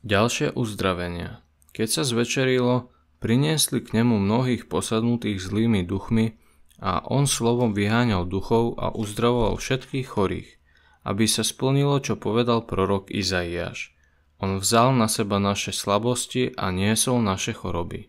Ďalšie uzdravenia. Keď sa zvečerilo, priniesli k nemu mnohých posadnutých zlými duchmi a on slovom vyháňal duchov a uzdravoval všetkých chorých, aby sa splnilo, čo povedal prorok Izaiáš. On vzal na seba naše slabosti a niesol naše choroby.